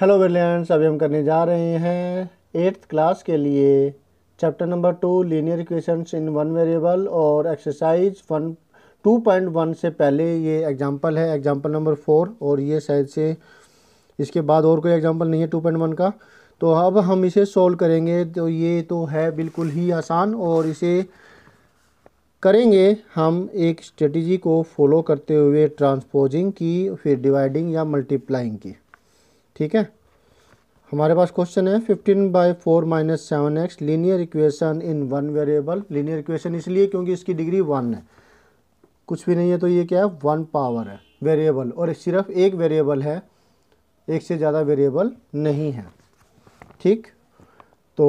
Hello brilliants अभी हम करने जा रहे हैं एट्थ क्लास के लिए chapter number two linear equations in one variable और exercise one two point one से पहले ये एग्जांपल है एग्जांपल नंबर फोर और ये शायद से इसके बाद और कोई एग्जांपल नहीं है टू पॉइंट वन का तो अब हम इसे सोल्व करेंगे तो ये तो है बिल्कुल ही आसान और इसे करेंगे हम एक स्ट्रेटजी को फॉलो करते हुए ट्रांसपोजिंग की फिर डिवाइडिंग या मल्टीप्लाइंग की ठीक है हमारे पास क्वेश्चन है fifteen by four minus seven x linear equation in one variable linear equation इसलिए क्योंकि इसकी डिग्री वन है कुछ भी नहीं है तो ये क्या है वन पावर है वेरिएबल और सिर्फ एक वेरिएबल है एक से ज़्यादा वेरिएबल नहीं है ठीक तो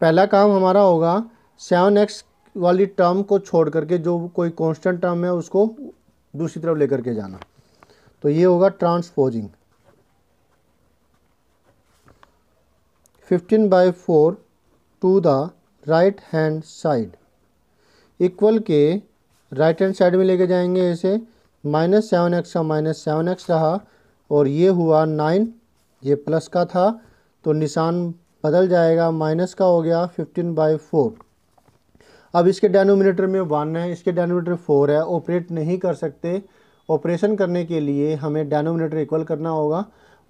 पहला काम हमारा होगा सेवन एक्स वाली टर्म को छोड़ करके जो कोई कॉन्स्टेंट टर्म है उसको दूसरी तरफ लेकर के जाना तो ये होगा transposing fifteen by four to the right hand side equal के राइट हैंड साइड में लेके जाएंगे इसे माइनस सेवन एक्स का माइनस सेवन एक्स रहा और ये हुआ नाइन ये प्लस का था तो निशान बदल जाएगा माइनस का हो गया फिफ्टीन बाई फोर अब इसके डेनोमिनेटर में वन है इसके डेनोमिनेटर फोर है ऑपरेट नहीं कर सकते ऑपरेशन करने के लिए हमें डेनोमिनेटर इक्वल करना होगा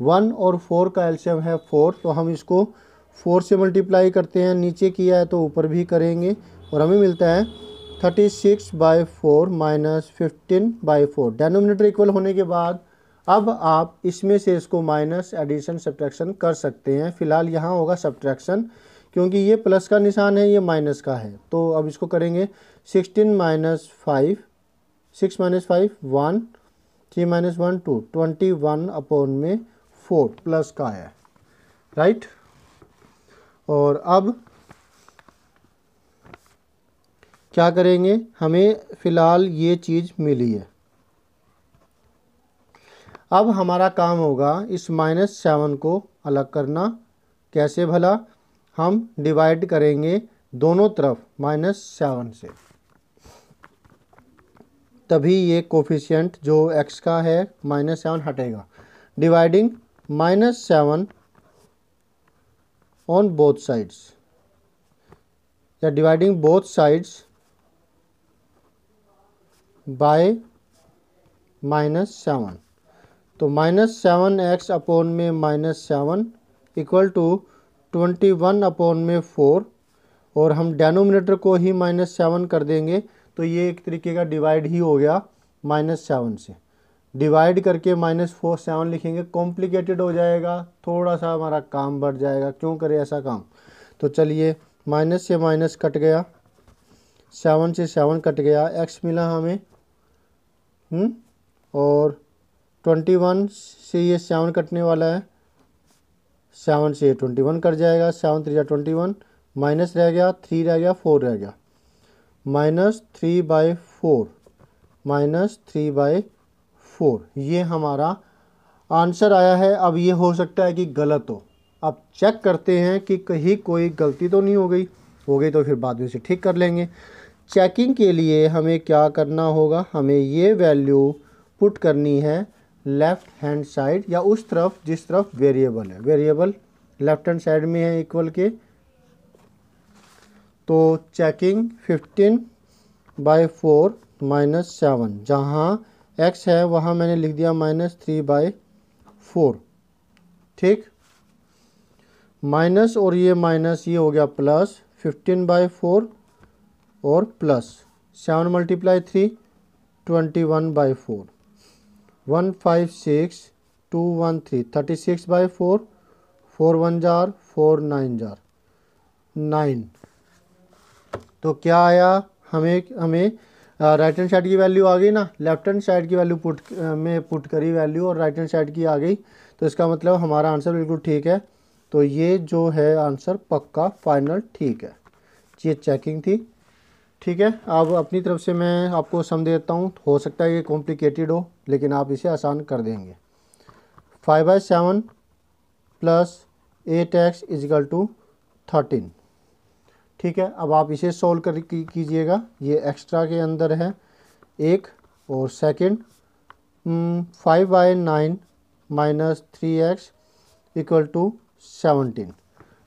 वन और फोर का एल्शियम है फोर तो हम इसको फोर से मल्टीप्लाई करते हैं नीचे किया है तो ऊपर भी करेंगे और हमें मिलता है thirty six by four minus fifteen by four denominator equal होने के बाद अब आप इसमें से इसको माइनस एडिशन सब्ट्रैक्शन कर सकते हैं फिलहाल यहाँ होगा सब्ट्रैक्शन क्योंकि ये प्लस का निशान है ये माइनस का है तो अब इसको करेंगे sixteen minus five six minus five one three minus one two twenty one upon में फोर प्लस का है राइट और अब क्या करेंगे हमें फ़िलहाल ये चीज़ मिली है अब हमारा काम होगा इस माइनस सेवन को अलग करना कैसे भला हम डिवाइड करेंगे दोनों तरफ माइनस सेवन से तभी ये कोफिशियंट जो एक्स का है माइनस सेवन हटेगा dividing minus seven on both sides या dividing both sides by minus seven तो माइनस सेवन एक्स अपॉन में minus seven equal to twenty one upon में फोर और हम डेनोमिनेटर को ही माइनस सेवन कर देंगे तो ये एक तरीके का डिवाइड ही हो गया माइनस सेवन से डिवाइड करके माइनस फोर सेवन लिखेंगे कॉम्प्लिकेटेड हो जाएगा थोड़ा सा हमारा काम बढ़ जाएगा क्यों करें ऐसा काम तो चलिए माइनस से माइनस कट गया सेवन से सेवन कट गया एक्स मिला हमें हुँ? हम्म, और ट्वेंटी वन से ये सेवन कटने वाला है सेवन से ट्वेंटी वन कट जाएगा सेवन थ्री या ट्वेंटी वन माइनस रह गया थ्री रह गया फोर रह गया minus three by four minus three by four ये हमारा आंसर आया है अब ये हो सकता है कि गलत हो अब चेक करते हैं कि कहीं कोई गलती तो नहीं हो गई हो गई तो फिर बाद में से ठीक कर लेंगे चेकिंग के लिए हमें क्या करना होगा हमें ये वैल्यू पुट करनी है लेफ़्ट हैंड साइड या उस तरफ जिस तरफ वेरिएबल है वेरिएबल लेफ़्ट हैंड साइड में है इक्वल के तो checking fifteen by four minus seven जहाँ एक्स है वहाँ मैंने लिख दिया माइनस थ्री बाई फोर ठीक माइनस और ये माइनस ये हो गया प्लस फिफ्टीन बाई फोर और plus seven multiply three twenty one by four one five six two one three thirty six by four four one जार फोर नाइन जार nine तो क्या आया हमें हमें राइट हैंड साइड की वैल्यू आ गई ना लेफ्ट हैंड साइड की वैल्यू पुट में पुट करी वैल्यू और राइट हैंड साइड की आ गई तो इसका मतलब हमारा आंसर बिल्कुल ठीक है तो ये जो है आंसर पक्का फाइनल ठीक है ये चेकिंग थी ठीक है अब अपनी तरफ से मैं आपको समझ देता हूँ हो सकता है ये कॉम्प्लिकेटेड हो लेकिन आप इसे आसान कर देंगे five by seven plus eight x equal to thirteen ठीक है अब आप इसे सोल्व कर की, कीजिएगा ये एक्स्ट्रा के अंदर है एक और second five by nine minus three x equal to seventeen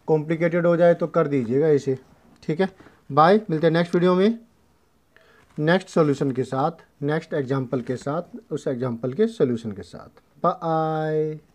complicated हो जाए तो कर दीजिएगा इसे ठीक है बाय मिलते हैं नेक्स्ट वीडियो में नेक्स्ट सॉल्यूशन के साथ नेक्स्ट एग्जांपल के साथ उस एग्जांपल के सॉल्यूशन के साथ बाय